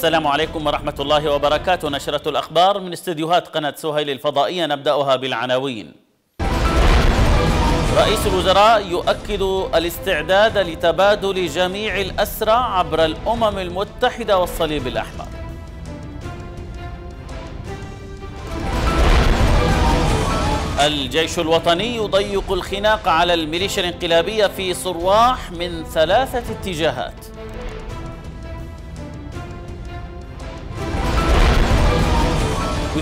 السلام عليكم ورحمة الله وبركاته نشرة الأخبار من استديوهات قناة سهيل الفضائية نبدأها بالعناوين رئيس الوزراء يؤكد الاستعداد لتبادل جميع الأسرى عبر الأمم المتحدة والصليب الأحمر الجيش الوطني يضيق الخناق على الميليشيا الانقلابية في صرواح من ثلاثة اتجاهات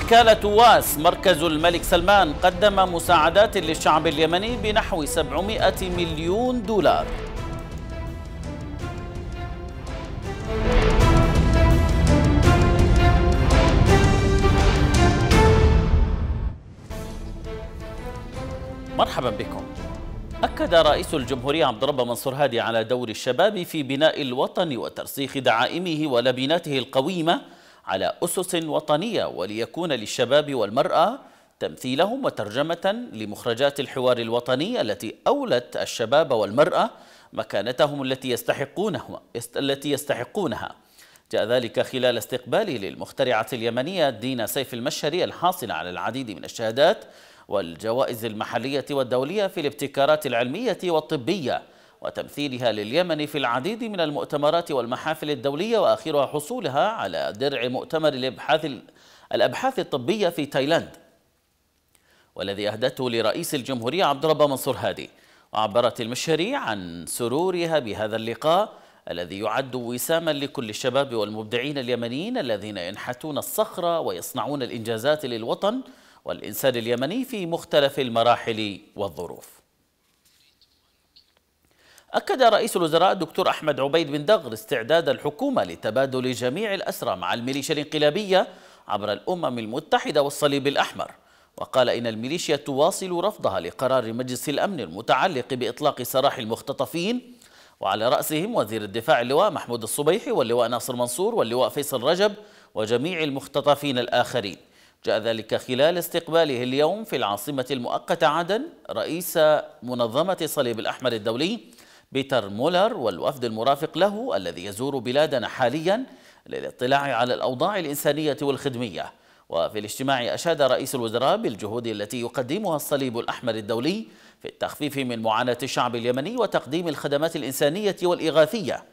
وكالة واس مركز الملك سلمان قدم مساعدات للشعب اليمني بنحو 700 مليون دولار مرحبا بكم أكد رئيس الجمهورية عبد الرب منصور هادي على دور الشباب في بناء الوطن وترسيخ دعائمه ولبناته القويمة على أسس وطنية وليكون للشباب والمرأة تمثيلهم وترجمة لمخرجات الحوار الوطني التي أولت الشباب والمرأة مكانتهم التي يستحقونها التي يستحقونها جاء ذلك خلال استقبالي للمخترعة اليمنية دينا سيف المشهري الحاصلة على العديد من الشهادات والجوائز المحلية والدولية في الابتكارات العلمية والطبية وتمثيلها لليمن في العديد من المؤتمرات والمحافل الدولية وآخرها حصولها على درع مؤتمر الابحاث الأبحاث الطبية في تايلاند والذي أهدته لرئيس الجمهورية عبد الرب منصور هادي وعبرت المشهري عن سرورها بهذا اللقاء الذي يعد وساما لكل الشباب والمبدعين اليمنيين الذين ينحتون الصخرة ويصنعون الإنجازات للوطن والإنسان اليمني في مختلف المراحل والظروف أكد رئيس الوزراء الدكتور أحمد عبيد بن دغر استعداد الحكومة لتبادل جميع الأسرى مع الميليشيا الانقلابية عبر الأمم المتحدة والصليب الأحمر وقال إن الميليشيا تواصل رفضها لقرار مجلس الأمن المتعلق بإطلاق سراح المختطفين وعلى رأسهم وزير الدفاع اللواء محمود الصبيحي واللواء ناصر منصور واللواء فيصل رجب وجميع المختطفين الآخرين جاء ذلك خلال استقباله اليوم في العاصمة المؤقتة عدن رئيس منظمة صليب الأحمر الدولي بيتر مولر والوفد المرافق له الذي يزور بلادنا حاليا للاطلاع على الأوضاع الإنسانية والخدمية وفي الاجتماع أشاد رئيس الوزراء بالجهود التي يقدمها الصليب الأحمر الدولي في التخفيف من معاناة الشعب اليمني وتقديم الخدمات الإنسانية والإغاثية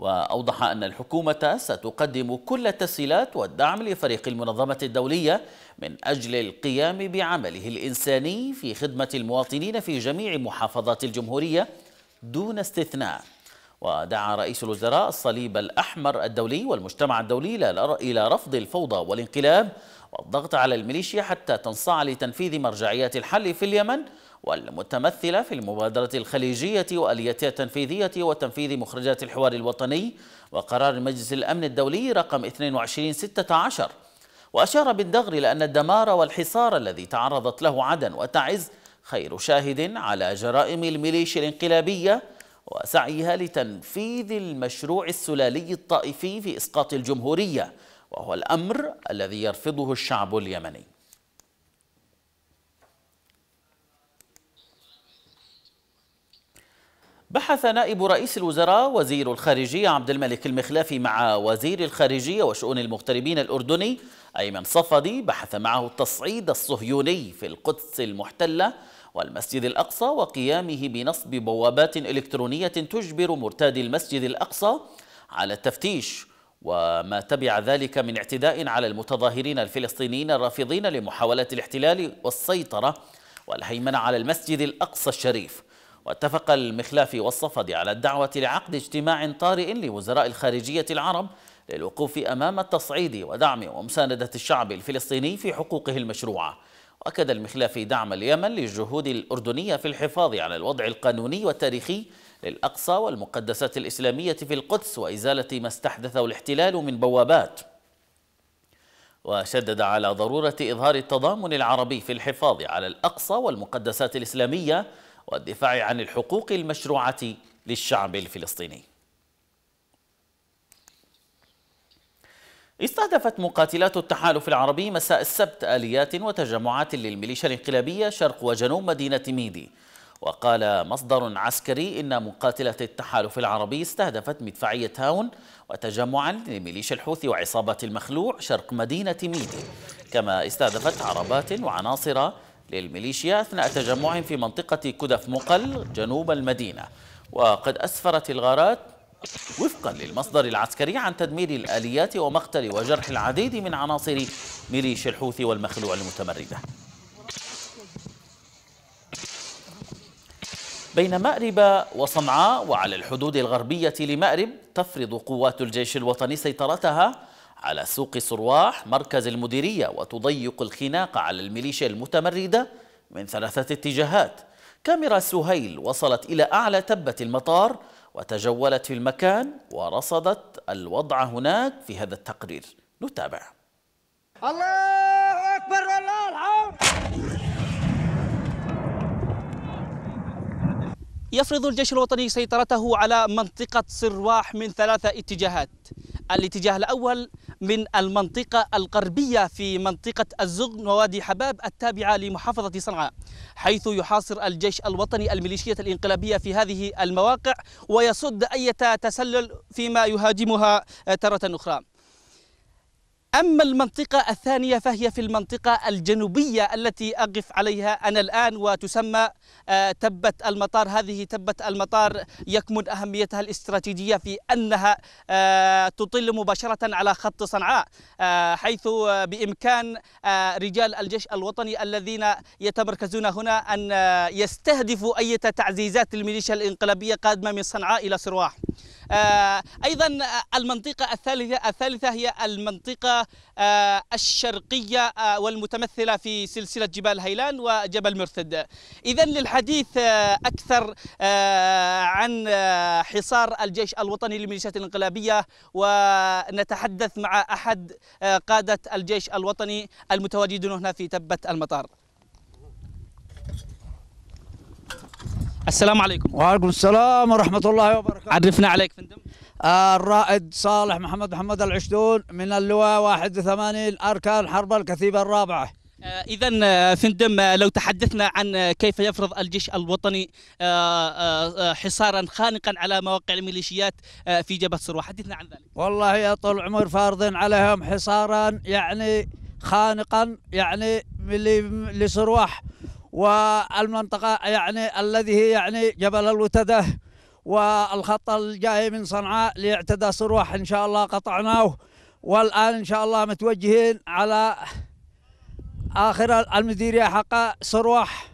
وأوضح أن الحكومة ستقدم كل التسهيلات والدعم لفريق المنظمة الدولية من أجل القيام بعمله الإنساني في خدمة المواطنين في جميع محافظات الجمهورية دون استثناء ودعا رئيس الوزراء الصليب الأحمر الدولي والمجتمع الدولي إلى رفض الفوضى والانقلاب والضغط على الميليشيا حتى تنصاع لتنفيذ مرجعيات الحل في اليمن والمتمثلة في المبادرة الخليجية وآليتها التنفيذية وتنفيذ مخرجات الحوار الوطني وقرار مجلس الأمن الدولي رقم 2216 وأشار بالدغر لأن الدمار والحصار الذي تعرضت له عدن وتعز خير شاهد على جرائم الميليشيا الانقلابية وسعيها لتنفيذ المشروع السلالي الطائفي في إسقاط الجمهورية وهو الأمر الذي يرفضه الشعب اليمني بحث نائب رئيس الوزراء وزير الخارجية عبد الملك المخلافي مع وزير الخارجية وشؤون المغتربين الأردني أيمن صفدي بحث معه التصعيد الصهيوني في القدس المحتلة والمسجد الأقصى وقيامه بنصب بوابات إلكترونية تجبر مرتادي المسجد الأقصى على التفتيش وما تبع ذلك من اعتداء على المتظاهرين الفلسطينيين الرافضين لمحاولات الاحتلال والسيطرة والهيمنة على المسجد الأقصى الشريف واتفق المخلافي والصفدي على الدعوة لعقد اجتماع طارئ لوزراء الخارجية العرب للوقوف أمام التصعيد ودعم ومساندة الشعب الفلسطيني في حقوقه المشروعة وأكد المخلافي دعم اليمن للجهود الأردنية في الحفاظ على الوضع القانوني والتاريخي للأقصى والمقدسات الإسلامية في القدس وإزالة ما استحدثه الاحتلال من بوابات وشدد على ضرورة إظهار التضامن العربي في الحفاظ على الأقصى والمقدسات الإسلامية والدفاع عن الحقوق المشروعة للشعب الفلسطيني استهدفت مقاتلات التحالف العربي مساء السبت آليات وتجمعات للميليشيا الانقلابية شرق وجنوب مدينة ميدي وقال مصدر عسكري إن مقاتلة التحالف العربي استهدفت مدفعية هاون وتجمعا لميليشيا الحوثي وعصابة المخلوع شرق مدينة ميدي كما استهدفت عربات وعناصر للميليشيا أثناء تجمعهم في منطقة كدف مقل جنوب المدينة وقد أسفرت الغارات وفقا للمصدر العسكري عن تدمير الآليات ومقتل وجرح العديد من عناصر ميليشيا الحوثي والمخلوع المتمردة بين مأرب وصنعاء وعلى الحدود الغربية لمأرب تفرض قوات الجيش الوطني سيطرتها على سوق صرواح مركز المديرية وتضيق الخناق على الميليشيا المتمردة من ثلاثة اتجاهات كاميرا سهيل وصلت إلى أعلى تبة المطار وتجولت في المكان ورصدت الوضع هناك في هذا التقرير نتابع الله أكبر الله الحمد يفرض الجيش الوطني سيطرته على منطقة صرواح من ثلاثة اتجاهات الاتجاه الأول من المنطقة الغربية في منطقة الزغن ووادي حباب التابعة لمحافظة صنعاء حيث يحاصر الجيش الوطني الميليشية الإنقلابية في هذه المواقع ويصد أي تسلل فيما يهاجمها ترة أخرى أما المنطقة الثانية فهي في المنطقة الجنوبية التي أقف عليها أنا الآن وتسمى آه، تبة المطار هذه تبة المطار يكمن أهميتها الاستراتيجية في أنها آه، تطل مباشرة على خط صنعاء آه، حيث بإمكان رجال الجيش الوطني الذين يتمركزون هنا أن يستهدفوا أي تعزيزات الميليشيا الإنقلابية قادمة من صنعاء إلى سرواح آه، أيضا آه، المنطقة الثالثة الثالثة هي المنطقة آه، الشرقية والمتمثلة في سلسلة جبال هيلان وجبل مرثد إذا للحديث أكثر عن حصار الجيش الوطني للميليشيات الانقلابية ونتحدث مع أحد قادة الجيش الوطني المتواجدون هنا في تبة المطار السلام عليكم وعليكم السلام ورحمة الله وبركاته عرفنا عليك فندم الرائد صالح محمد محمد العشدون من اللواء 81 أركان حرب الكثيبة الرابعة آه، إذا آه، فندم آه، لو تحدثنا عن كيف يفرض الجيش الوطني حصارا خانقا على مواقع الميليشيات في جبهة صروة حدثنا عن ذلك والله يا طول العمر فارضين عليهم حصارا يعني خانقا يعني لصرواح والمنطقة يعني الذي هي يعني جبل الوتدة والخط الجاي من صنعاء ليعتدى صروح إن شاء الله قطعناه والآن إن شاء الله متوجهين على آخر المديرية حق صروح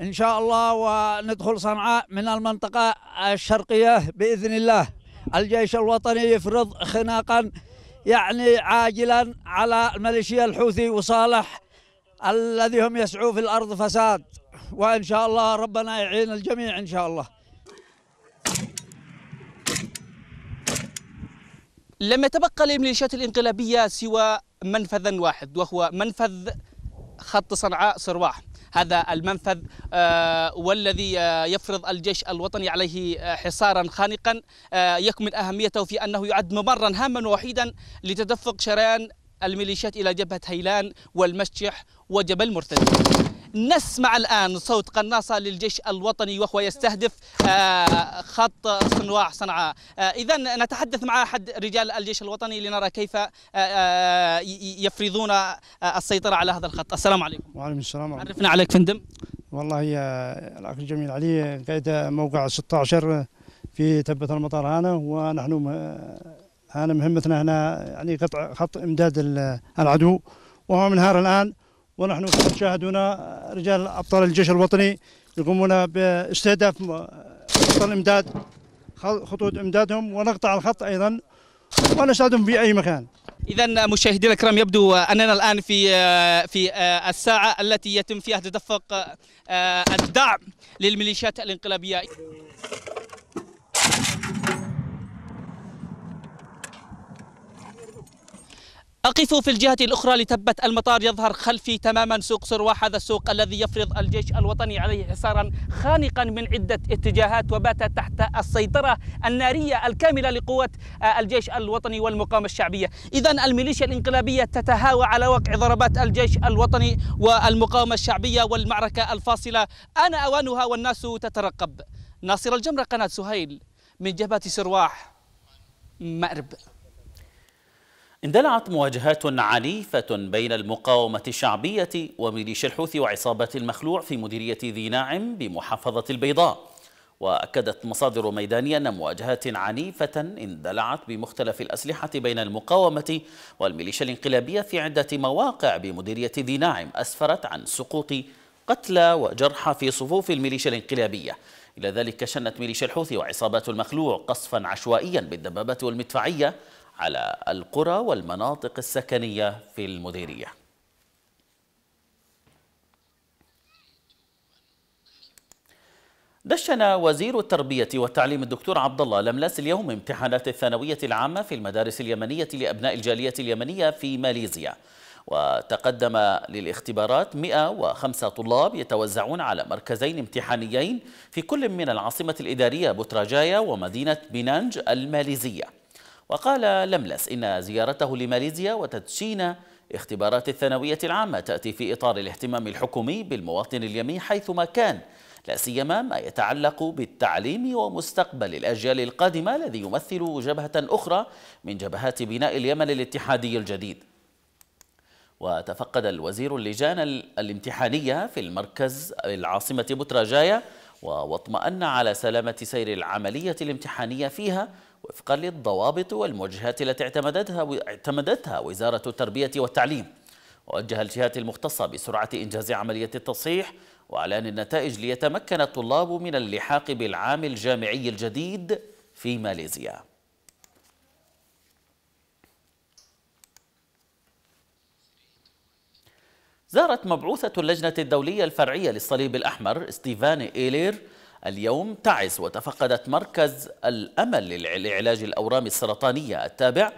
إن شاء الله وندخل صنعاء من المنطقة الشرقية بإذن الله الجيش الوطني يفرض خناقا يعني عاجلا على الميليشيا الحوثي وصالح الذي هم يسعوا في الأرض فساد وإن شاء الله ربنا يعين الجميع إن شاء الله لم يتبقى للميليشيات الانقلابية سوى منفذا واحد وهو منفذ خط صنعاء صرواح هذا المنفذ آه، والذي آه، يفرض الجيش الوطني عليه آه، حصارا خانقا يكمن أهميته في أنه يعد ممرا هاما وحيدا لتدفق شريان الميليشيات إلى جبهة هيلان والمشيح وجبل مرتد نسمع الآن صوت قناصة للجيش الوطني وهو يستهدف آه، خط صنواع صنعاء آه، إذا نتحدث مع أحد رجال الجيش الوطني لنرى كيف آه، يفرضون السيطرة على هذا الخط السلام عليكم وعليكم السلام عليكم. عرفنا عليك فندم والله الأخ جميل علي قائد موقع 16 في تبة المطار هنا ونحن هنا مهمتنا هنا يعني قطع خط إمداد العدو وهو منهار الآن ونحن نشاهد رجال أبطال الجيش الوطني يقومون باستهداف خط الإمداد خطوط إمدادهم ونقطع الخط أيضا ونساعدهم في أي مكان اذا مشاهدينا الكرام يبدو اننا الان في آه، في آه، الساعه التي يتم فيها تدفق آه، الدعم للميليشيات الانقلابيه أقف في الجهة الأخرى لتبة المطار يظهر خلفي تماما سوق سرواح هذا السوق الذي يفرض الجيش الوطني عليه حصارا خانقا من عدة اتجاهات وبات تحت السيطرة النارية الكاملة لقوة آه، الجيش الوطني والمقاومة الشعبية إذا الميليشيا الانقلابية تتهاوى على وقع ضربات الجيش الوطني والمقاومة الشعبية والمعركة الفاصلة آن أوانها والناس تترقب ناصر الجمرة قناة سهيل من جبهة سرواح مأرب اندلعت مواجهات عنيفة بين المقاومة الشعبية وميليشيا الحوثي وعصابات المخلوع في مديرية ذي ناعم بمحافظة البيضاء وأكدت مصادر ميدانية أن مواجهات عنيفة اندلعت بمختلف الأسلحة بين المقاومة والميليشيا الانقلابية في عدة مواقع بمديرية ذي ناعم أسفرت عن سقوط قتلى وجرحى في صفوف الميليشيا الانقلابية إلى ذلك شنت ميليشيا الحوثي وعصابات المخلوع قصفا عشوائيا بالدبابات والمدفعية على القرى والمناطق السكنية في المديرية دشن وزير التربية والتعليم الدكتور عبد الله لملاس اليوم امتحانات الثانوية العامة في المدارس اليمنية لأبناء الجالية اليمنية في ماليزيا وتقدم للاختبارات 105 طلاب يتوزعون على مركزين امتحانيين في كل من العاصمة الإدارية بوتراجايا ومدينة بنانج الماليزية وقال لملس إن زيارته لماليزيا وتدشين اختبارات الثانوية العامة تأتي في إطار الاهتمام الحكومي بالمواطن اليمين حيثما كان لا سيما ما يتعلق بالتعليم ومستقبل الأجيال القادمة الذي يمثل جبهة أخرى من جبهات بناء اليمن الاتحادي الجديد وتفقد الوزير اللجان الامتحانية في المركز العاصمة بوتراجايا واطمأن على سلامة سير العملية الامتحانية فيها وفقا للضوابط والموجهات التي اعتمدتها اعتمدتها وزارة التربية والتعليم ووجه الجهات المختصة بسرعة إنجاز عملية التصحيح وإعلان النتائج ليتمكن الطلاب من اللحاق بالعام الجامعي الجديد في ماليزيا زارت مبعوثة اللجنة الدولية الفرعية للصليب الأحمر ستيفان إيلير اليوم تعس وتفقدت مركز الأمل لعلاج الأورام السرطانية التابع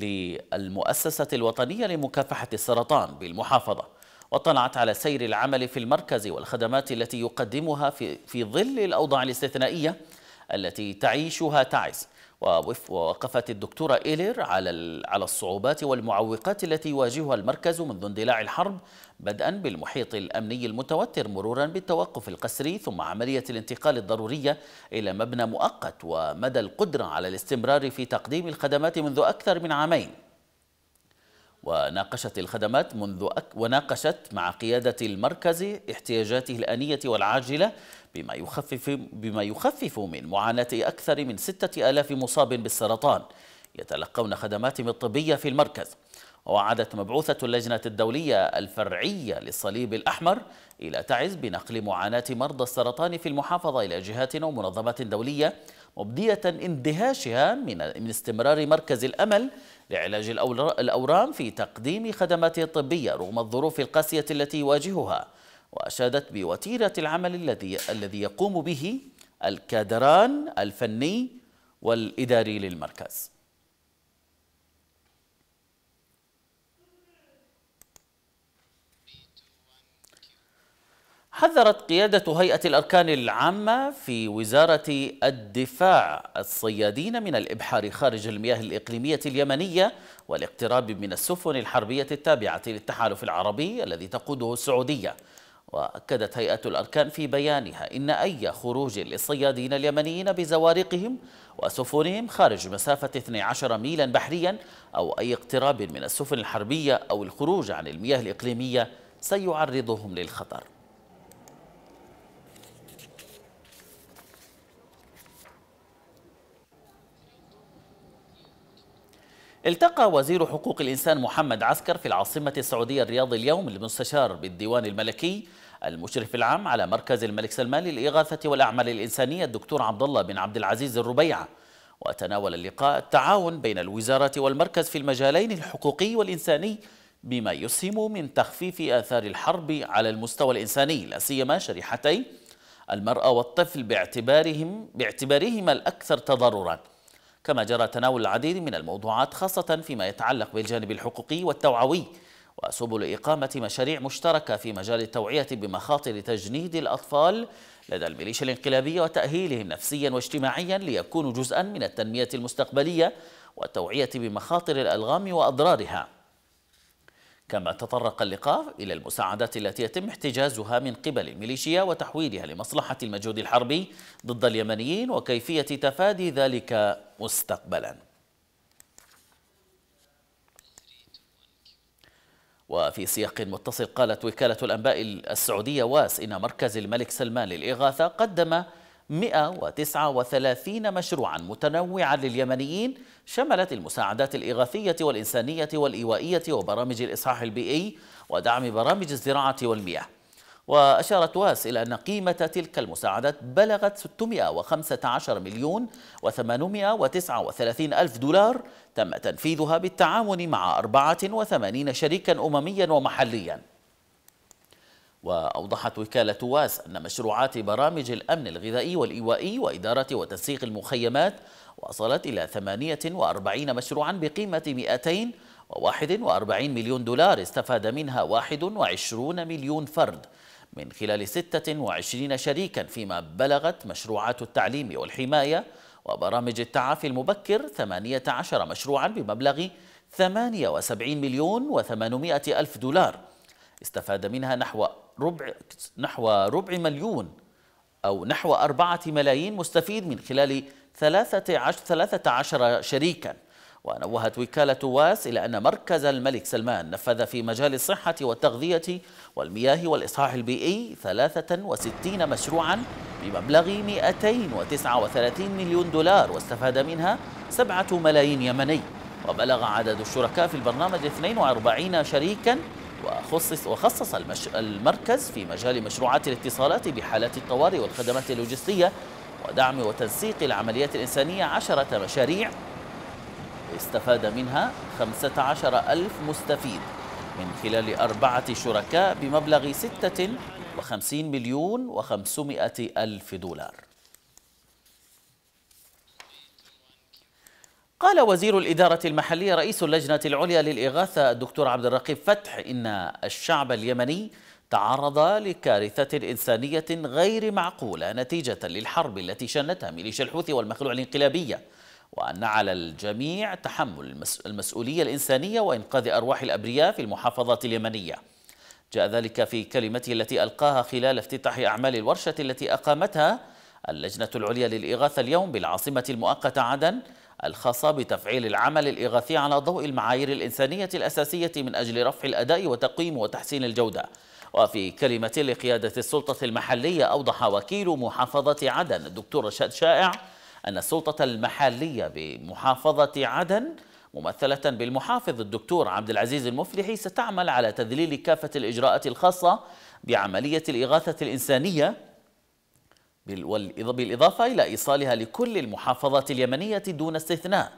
للمؤسسة الوطنية لمكافحة السرطان بالمحافظة واطلعت على سير العمل في المركز والخدمات التي يقدمها في, في ظل الأوضاع الاستثنائية التي تعيشها تعس ووقفت الدكتورة إيلر على على الصعوبات والمعوقات التي يواجهها المركز منذ اندلاع الحرب بدءا بالمحيط الأمني المتوتر مرورا بالتوقف القسري ثم عملية الانتقال الضرورية إلى مبنى مؤقت ومدى القدرة على الاستمرار في تقديم الخدمات منذ أكثر من عامين وناقشت الخدمات منذ أك وناقشت مع قيادة المركز احتياجاته الآنية والعاجلة بما يخفف, بما يخفف من معاناة أكثر من ستة ألاف مصاب بالسرطان يتلقون خدماتهم الطبية في المركز ووعدت مبعوثة اللجنة الدولية الفرعية للصليب الأحمر إلى تعز بنقل معاناة مرضى السرطان في المحافظة إلى جهات ومنظمات دولية مبدية اندهاشها من استمرار مركز الأمل لعلاج الأورام في تقديم خدمات طبية رغم الظروف القاسية التي يواجهها وأشادت بوتيرة العمل الذي الذي يقوم به الكادران الفني والإداري للمركز حذرت قيادة هيئة الأركان العامة في وزارة الدفاع الصيادين من الإبحار خارج المياه الإقليمية اليمنية والاقتراب من السفن الحربية التابعة للتحالف العربي الذي تقوده السعودية وأكدت هيئة الأركان في بيانها إن أي خروج للصيادين اليمنيين بزوارقهم وسفنهم خارج مسافة 12 ميلا بحريا أو أي اقتراب من السفن الحربية أو الخروج عن المياه الإقليمية سيعرضهم للخطر التقى وزير حقوق الإنسان محمد عسكر في العاصمة السعودية الرياض اليوم المستشار بالديوان الملكي المشرف العام على مركز الملك سلمان للإغاثة والأعمال الإنسانية الدكتور عبد الله بن عبد العزيز الربيعة وتناول اللقاء التعاون بين الوزارة والمركز في المجالين الحقوقي والإنساني بما يسهم من تخفيف آثار الحرب على المستوى الإنساني لا سيما شريحتي المرأة والطفل باعتبارهم باعتبارهما الأكثر تضرراً كما جرى تناول العديد من الموضوعات خاصة فيما يتعلق بالجانب الحقوقي والتوعوي وسبل إقامة مشاريع مشتركة في مجال التوعية بمخاطر تجنيد الأطفال لدى الميليشيا الانقلابية وتأهيلهم نفسيا واجتماعيا ليكونوا جزءا من التنمية المستقبلية والتوعية بمخاطر الألغام وأضرارها كما تطرق اللقاء إلى المساعدات التي يتم احتجازها من قبل الميليشيا وتحويلها لمصلحة المجهود الحربي ضد اليمنيين وكيفية تفادي ذلك مستقبلاً وفي سياق متصل قالت وكالة الأنباء السعودية واس إن مركز الملك سلمان للإغاثة قدم 139 مشروعا متنوعا لليمنيين شملت المساعدات الإغاثية والإنسانية والإيوائية وبرامج الإصحاح البيئي ودعم برامج الزراعة والمياه وأشارت واس إلى أن قيمة تلك المساعدات بلغت 615 مليون و839 ألف دولار تم تنفيذها بالتعاون مع 84 شريكا أمميا ومحليا وأوضحت وكالة واس أن مشروعات برامج الأمن الغذائي والإيوائي وإدارة وتنسيق المخيمات وصلت إلى 48 مشروعا بقيمة 241 مليون دولار استفاد منها 21 مليون فرد من خلال 26 شريكا فيما بلغت مشروعات التعليم والحماية وبرامج التعافي المبكر 18 مشروعا بمبلغ 78 مليون و800 ألف دولار استفاد منها نحو ربع, نحو ربع مليون أو نحو أربعة ملايين مستفيد من خلال 13 شريكا ونوهت وكالة واس إلى أن مركز الملك سلمان نفذ في مجال الصحة والتغذية والمياه والإصلاح البيئي 63 مشروعا بمبلغ 239 مليون دولار واستفاد منها 7 ملايين يمني وبلغ عدد الشركاء في البرنامج 42 شريكا وخصص, وخصص المركز في مجال مشروعات الاتصالات بحالات الطوارئ والخدمات اللوجستية ودعم وتنسيق العمليات الإنسانية عشرة مشاريع استفاد منها عشر ألف مستفيد من خلال أربعة شركاء بمبلغ 56 مليون و ألف دولار قال وزير الإدارة المحلية رئيس اللجنة العليا للإغاثة الدكتور عبد الرقيب فتح إن الشعب اليمني تعرض لكارثة إنسانية غير معقولة نتيجة للحرب التي شنتها ميليشيا الحوثي والمخلوع الانقلابية وأن على الجميع تحمل المسؤولية الإنسانية وإنقاذ أرواح الأبرياء في المحافظات اليمنية جاء ذلك في كلمته التي ألقاها خلال افتتاح أعمال الورشة التي أقامتها اللجنة العليا للإغاثة اليوم بالعاصمة المؤقتة عدن الخاصة بتفعيل العمل الإغاثي على ضوء المعايير الإنسانية الأساسية من أجل رفع الأداء وتقييم وتحسين الجودة وفي كلمة لقيادة السلطة المحلية أوضح وكيل محافظة عدن الدكتور رشاد شائع أن السلطة المحلية بمحافظة عدن ممثلة بالمحافظ الدكتور عبد العزيز المفلحي ستعمل على تذليل كافة الإجراءات الخاصة بعملية الإغاثة الإنسانية بالإضافة إلى إيصالها لكل المحافظات اليمنية دون استثناء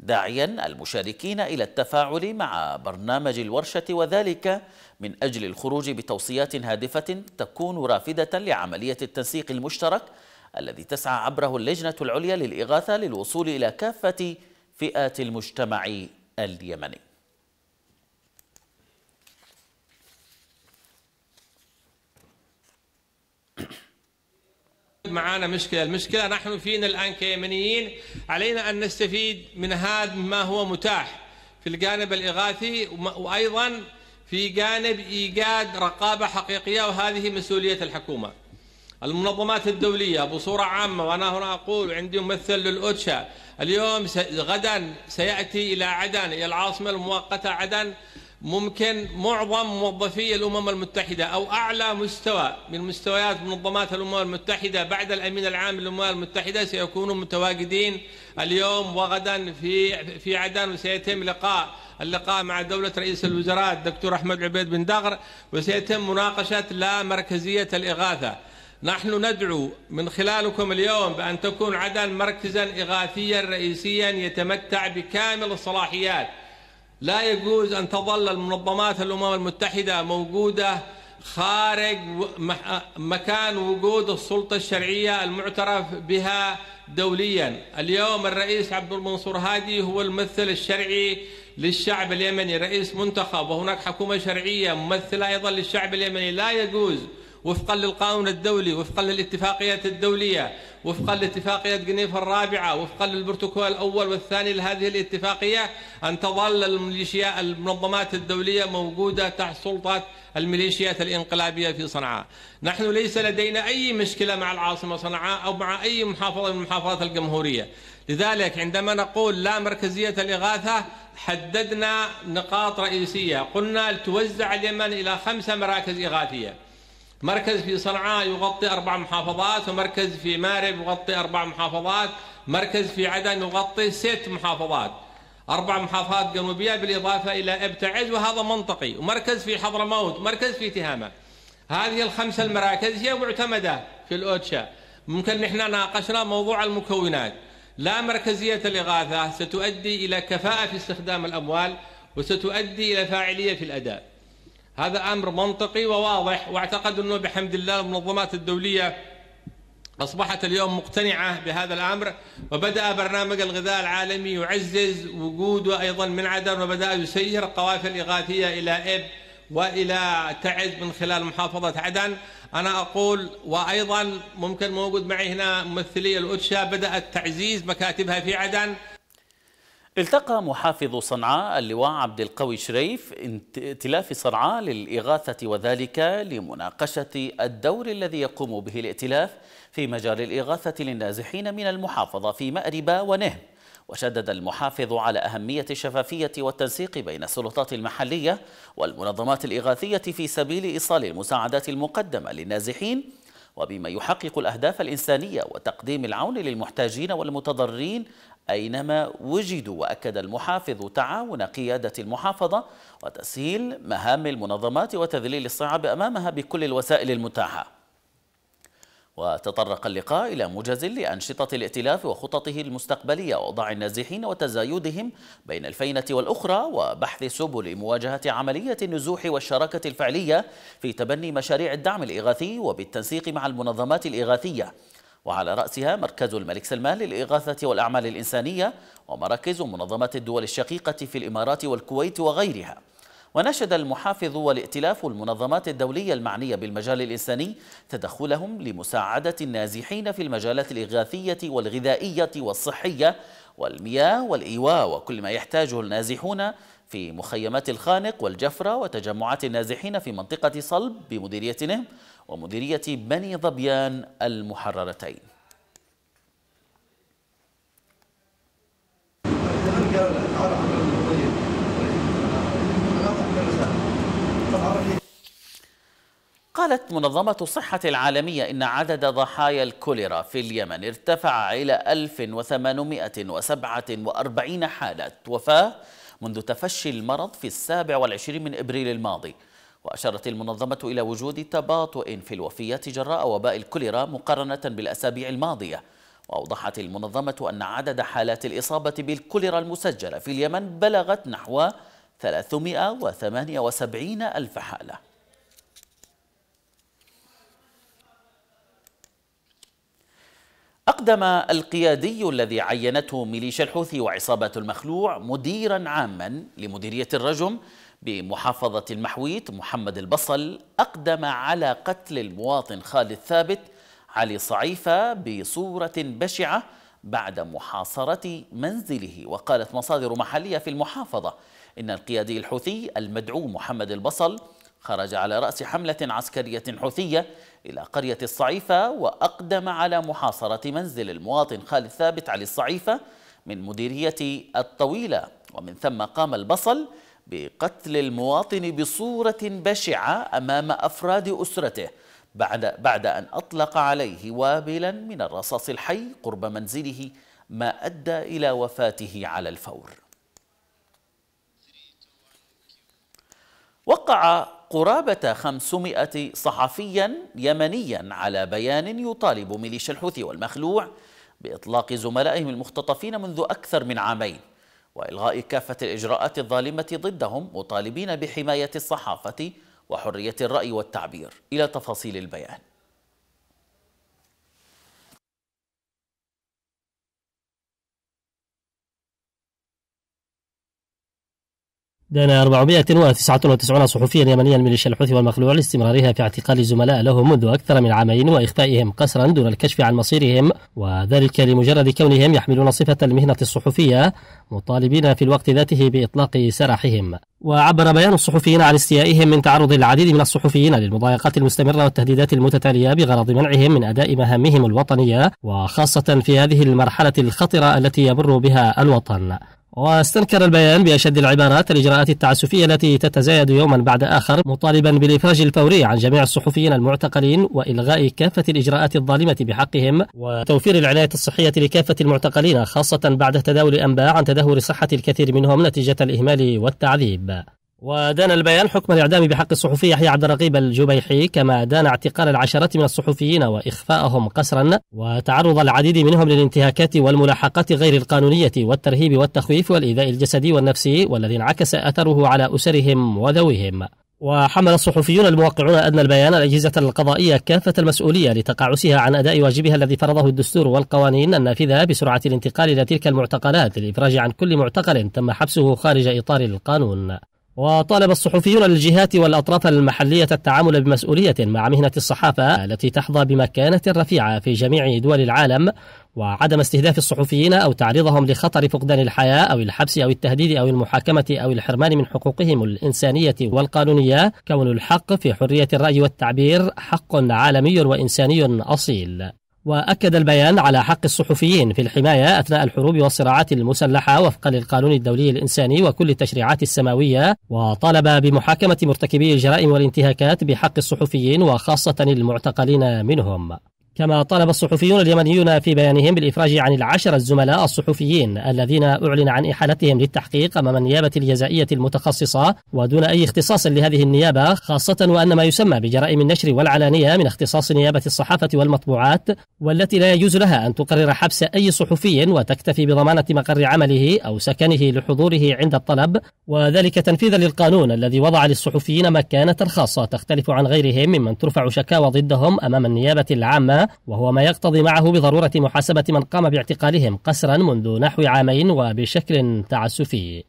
داعيا المشاركين إلى التفاعل مع برنامج الورشة وذلك من أجل الخروج بتوصيات هادفة تكون رافدة لعملية التنسيق المشترك الذي تسعى عبره اللجنة العليا للإغاثة للوصول إلى كافة فئات المجتمع اليمني معانا مشكلة المشكلة نحن فينا الآن كيمنيين علينا أن نستفيد من هذا ما هو متاح في الجانب الإغاثي وأيضا في جانب إيجاد رقابة حقيقية وهذه مسؤولية الحكومة المنظمات الدولية بصورة عامة وأنا هنا أقول عندي ممثل للأوتشا اليوم غدا سيأتي إلى عدن إلى العاصمة المؤقتة عدن ممكن معظم موظفي الأمم المتحدة أو أعلى مستوى من مستويات منظمات الأمم المتحدة بعد الأمين العام للأمم المتحدة سيكونوا متواجدين اليوم وغدا في في عدن وسيتم لقاء اللقاء مع دولة رئيس الوزراء الدكتور أحمد عبيد بن دغر وسيتم مناقشة لا مركزية الإغاثة نحن ندعو من خلالكم اليوم بأن تكون عدن مركزا إغاثيا رئيسيا يتمتع بكامل الصلاحيات لا يجوز أن تظل المنظمات الأمم المتحدة موجودة خارج مكان وجود السلطة الشرعية المعترف بها دوليا اليوم الرئيس عبد المنصور هادي هو الممثل الشرعي للشعب اليمني رئيس منتخب وهناك حكومة شرعية ممثلة أيضا للشعب اليمني لا يجوز وفقا للقانون الدولي وفقا للاتفاقيات الدولية وفقا لاتفاقية جنيف الرابعة وفقا للبروتوكول الأول والثاني لهذه الاتفاقية أن تظل الميليشيا المنظمات الدولية موجودة تحت سلطة الميليشيات الانقلابية في صنعاء نحن ليس لدينا أي مشكلة مع العاصمة صنعاء أو مع أي محافظة من محافظات الجمهورية لذلك عندما نقول لا مركزية الإغاثة حددنا نقاط رئيسية قلنا توزع اليمن إلى خمسة مراكز إغاثية مركز في صنعاء يغطي أربع محافظات ومركز في مارب يغطي أربع محافظات مركز في عدن يغطي ست محافظات أربع محافظات جنوبية بالإضافة إلى ابتعد وهذا منطقي ومركز في حضرموت مركز في تهامة هذه الخمسة المراكز هي معتمدة في الأوتشا ممكن نحن ناقشنا موضوع المكونات لا مركزية الإغاثة ستؤدي إلى كفاءة في استخدام الأموال وستؤدي إلى فاعلية في الأداء هذا أمر منطقي وواضح واعتقد أنه بحمد الله المنظمات الدولية أصبحت اليوم مقتنعة بهذا الأمر وبدأ برنامج الغذاء العالمي يعزز وجوده أيضا من عدن وبدأ يسير قوافل إغاثية إلى إب والى تعز من خلال محافظه عدن انا اقول وايضا ممكن موجود معي هنا ممثلي الاوتشا بدات تعزيز مكاتبها في عدن التقى محافظ صنعاء اللواء عبد القوي شريف ائتلاف صنعاء للإغاثة وذلك لمناقشة الدور الذي يقوم به الائتلاف في مجال الإغاثة للنازحين من المحافظة في مأربة ونهم وشدد المحافظ على أهمية الشفافية والتنسيق بين السلطات المحلية والمنظمات الإغاثية في سبيل إيصال المساعدات المقدمة للنازحين وبما يحقق الأهداف الإنسانية وتقديم العون للمحتاجين والمتضررين أينما وجدوا وأكد المحافظ تعاون قيادة المحافظة وتسهيل مهام المنظمات وتذليل الصعاب أمامها بكل الوسائل المتاحة وتطرق اللقاء إلى موجز لأنشطة الائتلاف وخططه المستقبلية وأوضاع النازحين وتزايدهم بين الفينة والأخرى وبحث سبل مواجهة عملية النزوح والشراكة الفعلية في تبني مشاريع الدعم الإغاثي وبالتنسيق مع المنظمات الإغاثية وعلى رأسها مركز الملك سلمان للإغاثة والأعمال الإنسانية ومراكز منظمة الدول الشقيقة في الإمارات والكويت وغيرها ونشد المحافظ والائتلاف المنظمات الدولية المعنية بالمجال الإنساني تدخلهم لمساعدة النازحين في المجالات الإغاثية والغذائية والصحية والمياه والإيواء وكل ما يحتاجه النازحون في مخيمات الخانق والجفرة وتجمعات النازحين في منطقة صلب بمديريتهم ومديرية بني ظبيان المحررتين قالت منظمة الصحة العالمية إن عدد ضحايا الكوليرا في اليمن ارتفع إلى 1847 حالة وفاة منذ تفشي المرض في السابع والعشرين من إبريل الماضي وأشارت المنظمة إلى وجود تباطؤ في الوفيات جراء وباء الكوليرا مقارنة بالأسابيع الماضية وأوضحت المنظمة أن عدد حالات الإصابة بالكوليرا المسجلة في اليمن بلغت نحو 378 ألف حالة أقدم القيادي الذي عينته ميليشيا الحوثي وعصابة المخلوع مديرا عاما لمديرية الرجم بمحافظة المحويت محمد البصل أقدم على قتل المواطن خالد ثابت علي صعيفة بصورة بشعة بعد محاصرة منزله وقالت مصادر محلية في المحافظة إن القيادي الحوثي المدعو محمد البصل خرج على رأس حملة عسكرية حوثية إلى قرية الصعيفة وأقدم على محاصرة منزل المواطن خالد ثابت علي الصعيفة من مديرية الطويلة ومن ثم قام البصل بقتل المواطن بصورة بشعة أمام أفراد أسرته بعد, بعد أن أطلق عليه وابلا من الرصاص الحي قرب منزله ما أدى إلى وفاته على الفور وقع قرابة 500 صحفيا يمنيا على بيان يطالب ميليشيا الحوثي والمخلوع بإطلاق زملائهم المختطفين منذ أكثر من عامين وإلغاء كافة الإجراءات الظالمة ضدهم مطالبين بحماية الصحافة وحرية الرأي والتعبير إلى تفاصيل البيان دان 499 صحفيا يمنيا من الحوثي والمخلوع لاستمرارها في اعتقال زملاء له منذ أكثر من عامين وإخفائهم قسرا دون الكشف عن مصيرهم وذلك لمجرد كونهم يحملون صفة المهنة الصحفية مطالبين في الوقت ذاته بإطلاق سراحهم وعبر بيان الصحفيين عن استيائهم من تعرض العديد من الصحفيين للمضايقات المستمرة والتهديدات المتتالية بغرض منعهم من أداء مهامهم الوطنية وخاصة في هذه المرحلة الخطرة التي يمر بها الوطن واستنكر البيان بأشد العبارات الإجراءات التعسفية التي تتزايد يوما بعد آخر مطالبا بالإفراج الفوري عن جميع الصحفيين المعتقلين وإلغاء كافة الإجراءات الظالمة بحقهم وتوفير العناية الصحية لكافة المعتقلين خاصة بعد تداول أنباء عن تدهور صحة الكثير منهم نتيجة الإهمال والتعذيب ودان البيان حكم الإعدام بحق الصحفي يحيى عبد الرقيب الجبيحي كما دان اعتقال العشرات من الصحفيين وإخفاءهم قسرا وتعرض العديد منهم للانتهاكات والملاحقات غير القانونية والترهيب والتخويف والإيذاء الجسدي والنفسي والذي انعكس أثره على أسرهم وذويهم وحمل الصحفيون الموقعون أدنى البيان الأجهزة القضائية كافة المسؤولية لتقاعسها عن أداء واجبها الذي فرضه الدستور والقوانين النافذة بسرعة الانتقال إلى تلك المعتقلات للإفراج عن كل معتقل تم حبسه خارج إطار القانون وطالب الصحفيون الجهات والأطراف المحلية التعامل بمسؤولية مع مهنة الصحافة التي تحظى بمكانة رفيعة في جميع دول العالم وعدم استهداف الصحفيين أو تعريضهم لخطر فقدان الحياة أو الحبس أو التهديد أو المحاكمة أو الحرمان من حقوقهم الإنسانية والقانونية كون الحق في حرية الرأي والتعبير حق عالمي وإنساني أصيل وأكد البيان على حق الصحفيين في الحماية أثناء الحروب والصراعات المسلحة وفقا للقانون الدولي الإنساني وكل التشريعات السماوية وطالب بمحاكمة مرتكبي الجرائم والانتهاكات بحق الصحفيين وخاصة المعتقلين منهم كما طلب الصحفيون اليمنيون في بيانهم بالإفراج عن العشرة الزملاء الصحفيين الذين أعلن عن إحالتهم للتحقيق أمام النيابة الجزائية المتخصصة ودون أي اختصاص لهذه النيابة خاصة وأن ما يسمى بجرائم النشر والعلانية من اختصاص نيابة الصحافة والمطبوعات والتي لا يجوز لها أن تقرر حبس أي صحفي وتكتفي بضمانة مقر عمله أو سكنه لحضوره عند الطلب وذلك تنفيذا للقانون الذي وضع للصحفيين مكانة خاصة تختلف عن غيرهم ممن ترفع شكاوى ضدهم أمام النيابة العامة وهو ما يقتضي معه بضرورة محاسبة من قام باعتقالهم قسرا منذ نحو عامين وبشكل تعسفي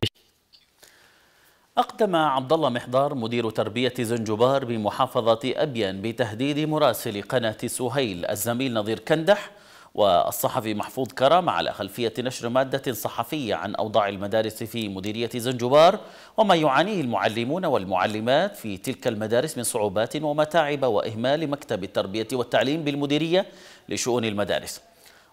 أقدم عبد الله محضار مدير تربية زنجبار بمحافظة أبين بتهديد مراسل قناة سهيل الزميل نظير كندح والصحفي محفوظ كرم على خلفية نشر مادة صحفية عن أوضاع المدارس في مديرية زنجبار وما يعانيه المعلمون والمعلمات في تلك المدارس من صعوبات ومتاعب وإهمال مكتب التربية والتعليم بالمديرية لشؤون المدارس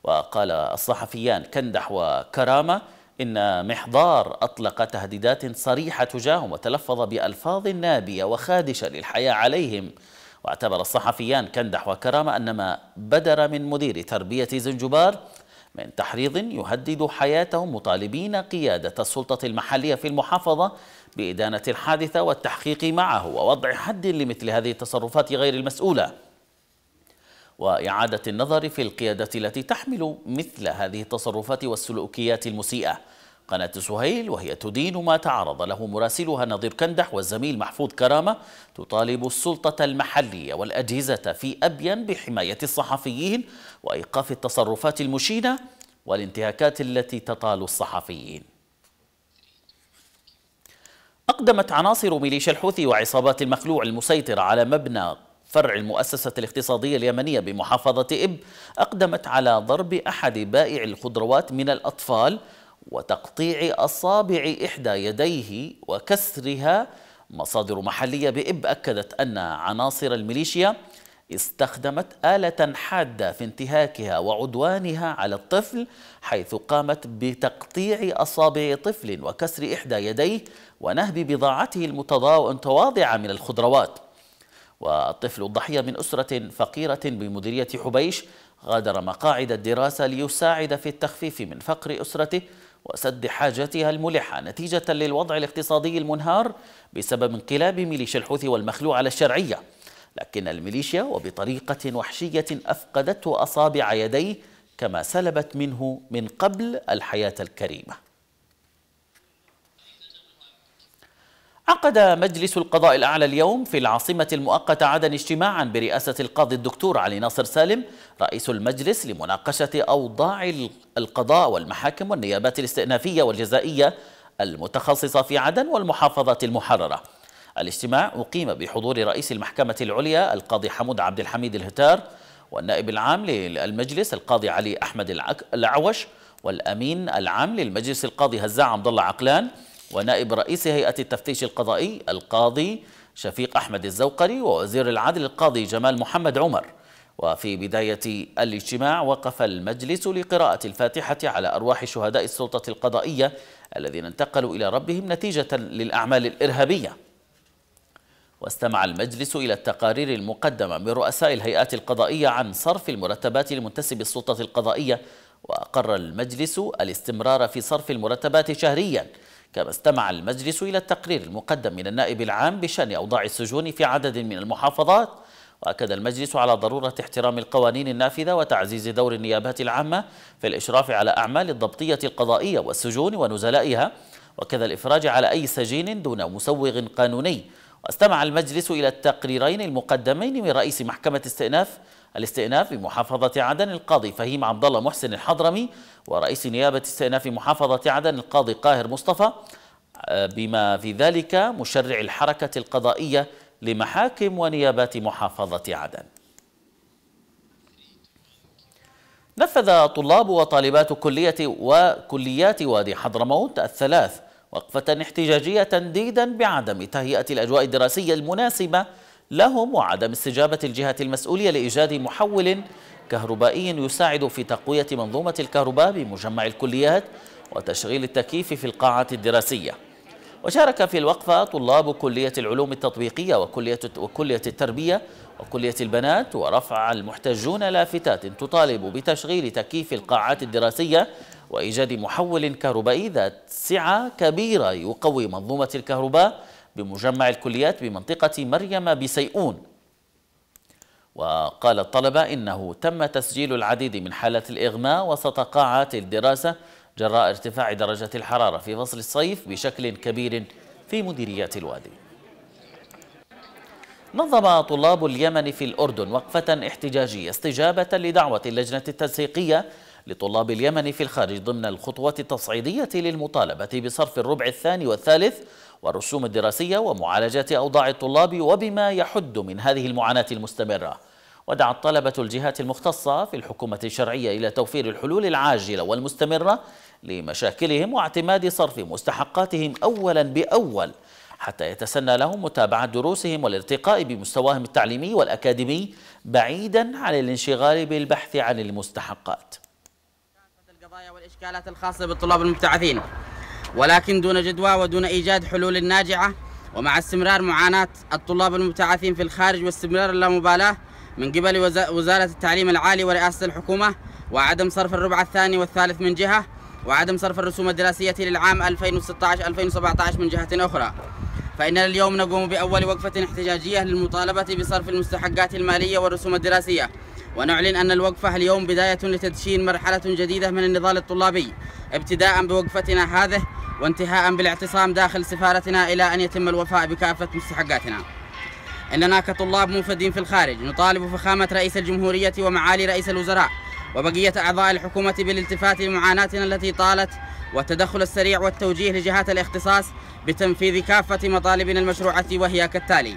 وقال الصحفيان كندح وكرامة إن محضار أطلق تهديدات صريحة تجاههم وتلفظ بألفاظ نابية وخادشة للحياة عليهم واعتبر الصحفيان كندح وكرامة أن ما بدر من مدير تربية زنجبار من تحريض يهدد حياتهم مطالبين قيادة السلطة المحلية في المحافظة بإدانة الحادثة والتحقيق معه ووضع حد لمثل هذه التصرفات غير المسؤولة وإعادة النظر في القيادة التي تحمل مثل هذه التصرفات والسلوكيات المسيئة قناة سهيل وهي تدين ما تعرض له مراسلها نظير كندح والزميل محفوظ كرامة تطالب السلطة المحلية والأجهزة في أبين بحماية الصحفيين وإيقاف التصرفات المشينة والانتهاكات التي تطال الصحفيين أقدمت عناصر ميليشيا الحوثي وعصابات المخلوع المسيطرة على مبنى فرع المؤسسة الاقتصادية اليمنية بمحافظة إب أقدمت على ضرب أحد بائع الخضروات من الأطفال وتقطيع أصابع إحدى يديه وكسرها مصادر محلية بإب أكدت أن عناصر الميليشيا استخدمت آلة حادة في انتهاكها وعدوانها على الطفل حيث قامت بتقطيع أصابع طفل وكسر إحدى يديه ونهب بضاعته المتواضعة من الخضروات والطفل الضحية من أسرة فقيرة بمديرية حبيش غادر مقاعد الدراسة ليساعد في التخفيف من فقر أسرته وسد حاجتها الملحة نتيجة للوضع الاقتصادي المنهار بسبب انقلاب ميليشيا الحوثي والمخلوع على الشرعية لكن الميليشيا وبطريقة وحشية أفقدته أصابع يديه كما سلبت منه من قبل الحياة الكريمة عقد مجلس القضاء الأعلى اليوم في العاصمة المؤقتة عدن اجتماعا برئاسة القاضي الدكتور علي ناصر سالم رئيس المجلس لمناقشة أوضاع القضاء والمحاكم والنيابات الاستئنافية والجزائية المتخصصة في عدن والمحافظات المحررة الاجتماع أقيم بحضور رئيس المحكمة العليا القاضي حمود عبد الحميد الهتار والنائب العام للمجلس القاضي علي أحمد العوش والأمين العام للمجلس القاضي هزاع عبد الله عقلان ونائب رئيس هيئة التفتيش القضائي القاضي شفيق أحمد الزوقري ووزير العدل القاضي جمال محمد عمر وفي بداية الاجتماع وقف المجلس لقراءة الفاتحة على أرواح شهداء السلطة القضائية الذين انتقلوا إلى ربهم نتيجة للأعمال الإرهابية واستمع المجلس إلى التقارير المقدمة من رؤساء الهيئات القضائية عن صرف المرتبات لمنتسب السلطة القضائية وأقر المجلس الاستمرار في صرف المرتبات شهرياً كما استمع المجلس إلى التقرير المقدم من النائب العام بشأن أوضاع السجون في عدد من المحافظات وأكد المجلس على ضرورة احترام القوانين النافذة وتعزيز دور النيابات العامة في الإشراف على أعمال الضبطية القضائية والسجون ونزلائها وكذا الإفراج على أي سجين دون مسوغ قانوني واستمع المجلس إلى التقريرين المقدمين من رئيس محكمة استئناف الاستئناف بمحافظة عدن القاضي فهيم عبد الله محسن الحضرمي ورئيس نيابة استئناف محافظة عدن القاضي قاهر مصطفى آه، بما في ذلك مشرع الحركة القضائية لمحاكم ونيابات محافظة عدن نفذ طلاب وطالبات كلية وكليات وادي حضرموت الثلاث وقفة احتجاجية تنديدا بعدم تهيئة الأجواء الدراسية المناسبة لهم وعدم استجابة الجهة المسؤولية لإيجاد محول كهربائي يساعد في تقوية منظومة الكهرباء بمجمع الكليات وتشغيل التكييف في القاعة الدراسية وشارك في الوقفة طلاب كلية العلوم التطبيقية وكلية, وكلية التربية وكلية البنات ورفع المحتجون لافتات تطالب بتشغيل تكييف القاعات الدراسية وإيجاد محول كهربائي ذات سعة كبيرة يقوي منظومة الكهرباء بمجمع الكليات بمنطقة مريم بسيئون وقال الطلبة إنه تم تسجيل العديد من حالات الإغماء وسط قاعات الدراسة جراء ارتفاع درجة الحرارة في فصل الصيف بشكل كبير في مديريات الوادي نظم طلاب اليمن في الأردن وقفة احتجاجية استجابة لدعوة اللجنة التنسيقية لطلاب اليمن في الخارج ضمن الخطوات التصعيدية للمطالبة بصرف الربع الثاني والثالث والرسوم الدراسية ومعالجة أوضاع الطلاب وبما يحد من هذه المعاناة المستمرة ودعا الطلبة الجهات المختصة في الحكومة الشرعية إلى توفير الحلول العاجلة والمستمرة لمشاكلهم واعتماد صرف مستحقاتهم أولا بأول حتى يتسنى لهم متابعة دروسهم والارتقاء بمستواهم التعليمي والأكاديمي بعيدا عن الانشغال بالبحث عن المستحقات الإشكالات الخاصة بالطلاب المبتعثين ولكن دون جدوى ودون إيجاد حلول ناجعة ومع استمرار معاناة الطلاب المبتعثين في الخارج واستمرار اللامبالاة من قبل وزارة التعليم العالي ورئاسة الحكومة وعدم صرف الربع الثاني والثالث من جهة وعدم صرف الرسوم الدراسية للعام 2016-2017 من جهة أخرى فإننا اليوم نقوم بأول وقفة احتجاجية للمطالبة بصرف المستحقات المالية والرسوم الدراسية ونعلن أن الوقفة اليوم بداية لتدشين مرحلة جديدة من النضال الطلابي ابتداء بوقفتنا هذه وانتهاء بالاعتصام داخل سفارتنا إلى أن يتم الوفاء بكافة مستحقاتنا إننا كطلاب منفذين في الخارج نطالب فخامة رئيس الجمهورية ومعالي رئيس الوزراء وبقية أعضاء الحكومة بالالتفات لمعاناتنا التي طالت والتدخل السريع والتوجيه لجهات الاختصاص بتنفيذ كافة مطالبنا المشروعة وهي كالتالي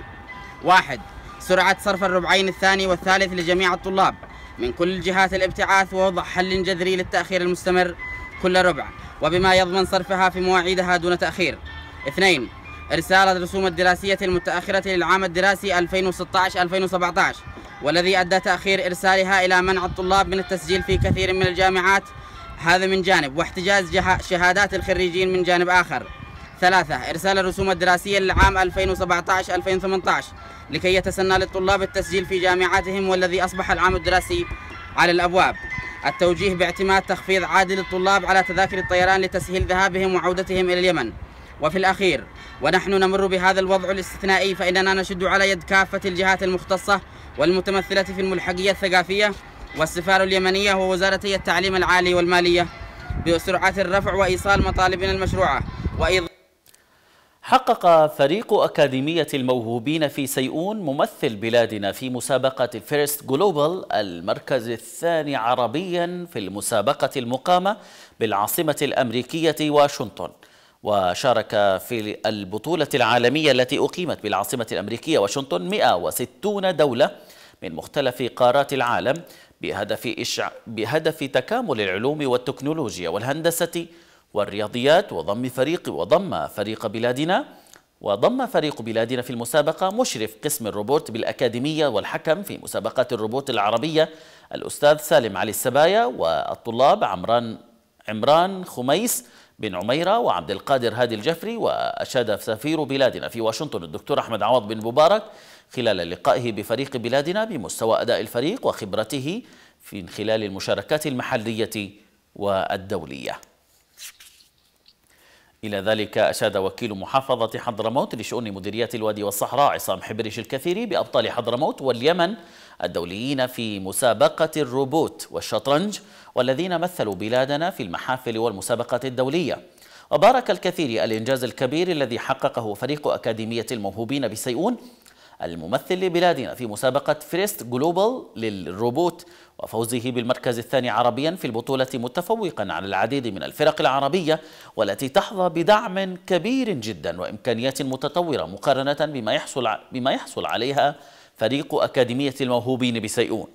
واحد سرعة صرف الربعين الثاني والثالث لجميع الطلاب من كل جهات الابتعاث ووضع حل جذري للتأخير المستمر كل ربع وبما يضمن صرفها في مواعيدها دون تأخير اثنين إرسال الرسوم الدراسية المتأخرة للعام الدراسي 2016-2017 والذي أدى تأخير إرسالها إلى منع الطلاب من التسجيل في كثير من الجامعات هذا من جانب واحتجاز شهادات الخريجين من جانب آخر ثلاثة إرسال الرسوم الدراسية للعام 2017-2018 لكي يتسنى للطلاب التسجيل في جامعاتهم والذي أصبح العام الدراسي على الأبواب التوجيه باعتماد تخفيض عادل للطلاب على تذاكر الطيران لتسهيل ذهابهم وعودتهم إلى اليمن وفي الأخير ونحن نمر بهذا الوضع الاستثنائي فإننا نشد على يد كافة الجهات المختصة والمتمثلة في الملحقية الثقافية والسفارة اليمنية ووزارتي التعليم العالي والمالية بسرعة الرفع وإيصال مطالبنا المشروعة وإيضا حقق فريق أكاديمية الموهوبين في سيئون ممثل بلادنا في مسابقة فيرست جلوبال المركز الثاني عربيا في المسابقة المقامة بالعاصمة الأمريكية واشنطن وشارك في البطولة العالمية التي أقيمت بالعاصمة الأمريكية واشنطن 160 دولة من مختلف قارات العالم بهدف, إشع... بهدف تكامل العلوم والتكنولوجيا والهندسة والرياضيات وضم فريق وضم فريق بلادنا وضم فريق بلادنا في المسابقة مشرف قسم الروبوت بالأكاديمية والحكم في مسابقات الروبوت العربية الأستاذ سالم علي السبايا والطلاب عمران عمران خميس بن عميرة وعبد القادر هادي الجفري وأشاد سفير بلادنا في واشنطن الدكتور أحمد عوض بن مبارك خلال لقائه بفريق بلادنا بمستوى أداء الفريق وخبرته في خلال المشاركات المحلية والدولية إلى ذلك أشاد وكيل محافظة حضرموت لشؤون مديرية الوادي والصحراء عصام حبرش الكثيري بأبطال حضرموت واليمن الدوليين في مسابقة الروبوت والشطرنج والذين مثلوا بلادنا في المحافل والمسابقات الدولية وبارك الكثير الإنجاز الكبير الذي حققه فريق أكاديمية الموهوبين بسيئون الممثل لبلادنا في مسابقة فريست جلوبال للروبوت وفوزه بالمركز الثاني عربيا في البطولة متفوقا على العديد من الفرق العربية والتي تحظى بدعم كبير جدا وإمكانيات متطورة مقارنة بما يحصل, بما يحصل عليها فريق أكاديمية الموهوبين بسيئون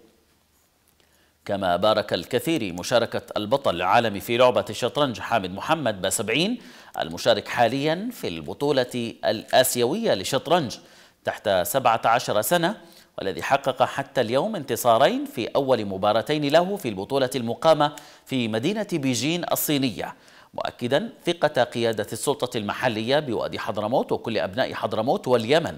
كما بارك الكثير مشاركة البطل العالمي في لعبة الشطرنج حامد محمد بسبعين المشارك حاليا في البطولة الآسيوية للشطرنج تحت 17 سنة والذي حقق حتى اليوم انتصارين في أول مباراتين له في البطولة المقامة في مدينة بيجين الصينية مؤكدا ثقة قيادة السلطة المحلية بوادي حضرموت وكل أبناء حضرموت واليمن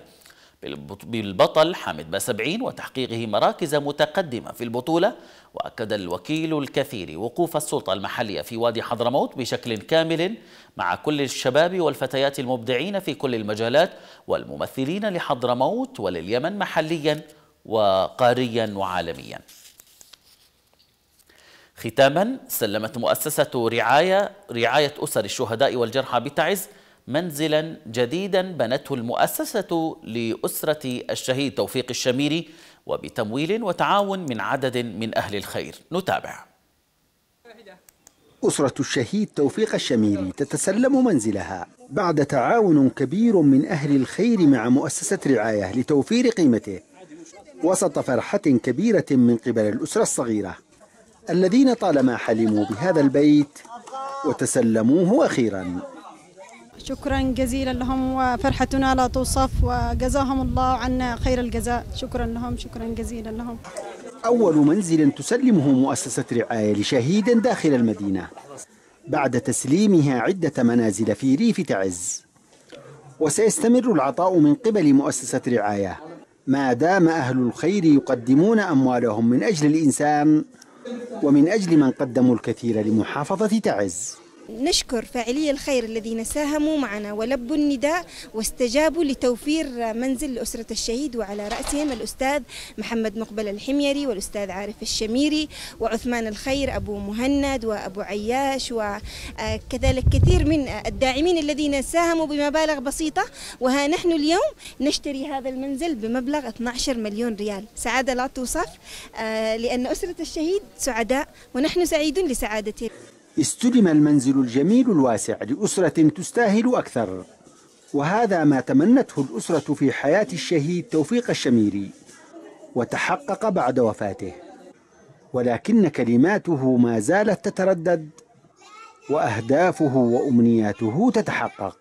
بالبطل حامد باسبعين وتحقيقه مراكز متقدمة في البطولة وأكد الوكيل الكثير وقوف السلطة المحلية في وادي حضرموت بشكل كامل مع كل الشباب والفتيات المبدعين في كل المجالات والممثلين لحضرموت ولليمن محليا وقاريا وعالميا ختاما سلمت مؤسسة رعاية رعاية أسر الشهداء والجرحى بتعز منزلا جديدا بنته المؤسسة لأسرة الشهيد توفيق الشميري وبتمويل وتعاون من عدد من أهل الخير نتابع أسرة الشهيد توفيق الشميري تتسلم منزلها بعد تعاون كبير من أهل الخير مع مؤسسة رعاية لتوفير قيمته وسط فرحة كبيرة من قبل الأسرة الصغيرة الذين طالما حلموا بهذا البيت وتسلموه أخيراً شكرا جزيلا لهم وفرحتنا لا توصف وجزاهم الله عنا خير الجزاء شكرا لهم شكرا جزيلا لهم أول منزل تسلمه مؤسسة رعاية لشهيد داخل المدينة بعد تسليمها عدة منازل في ريف تعز وسيستمر العطاء من قبل مؤسسة رعاية ما دام أهل الخير يقدمون أموالهم من أجل الإنسان ومن أجل من قدموا الكثير لمحافظة تعز نشكر فاعلي الخير الذين ساهموا معنا ولبوا النداء واستجابوا لتوفير منزل لأسرة الشهيد وعلى رأسهم الأستاذ محمد مقبل الحميري والأستاذ عارف الشميري وعثمان الخير أبو مهند وأبو عياش وكذلك كثير من الداعمين الذين ساهموا بمبالغ بسيطة وها نحن اليوم نشتري هذا المنزل بمبلغ 12 مليون ريال سعادة لا توصف آه، لأن أسرة الشهيد سعداء ونحن سعيدون لسعادته استلم المنزل الجميل الواسع لأسرة تستاهل أكثر وهذا ما تمنته الأسرة في حياة الشهيد توفيق الشميري وتحقق بعد وفاته ولكن كلماته ما زالت تتردد وأهدافه وأمنياته تتحقق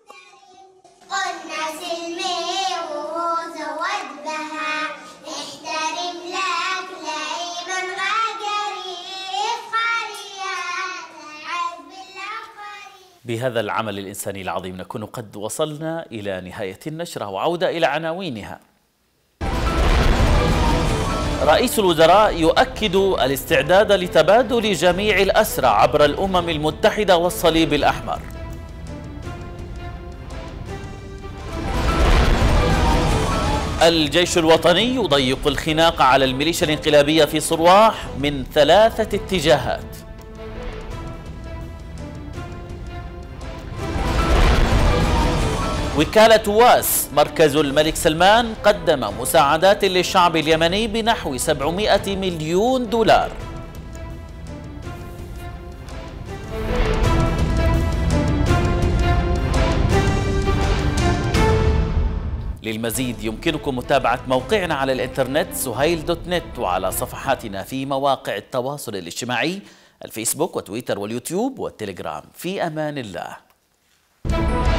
بهذا العمل الإنساني العظيم نكون قد وصلنا إلى نهاية النشرة وعودة إلى عناوينها رئيس الوزراء يؤكد الاستعداد لتبادل جميع الأسرى عبر الأمم المتحدة والصليب الأحمر الجيش الوطني يضيق الخناق على الميليشيا الانقلابية في صرواح من ثلاثة اتجاهات وكالة واس مركز الملك سلمان قدم مساعدات للشعب اليمني بنحو 700 مليون دولار للمزيد يمكنكم متابعة موقعنا على الإنترنت سهيل دوت نت وعلى صفحاتنا في مواقع التواصل الاجتماعي الفيسبوك وتويتر واليوتيوب والتليجرام في أمان الله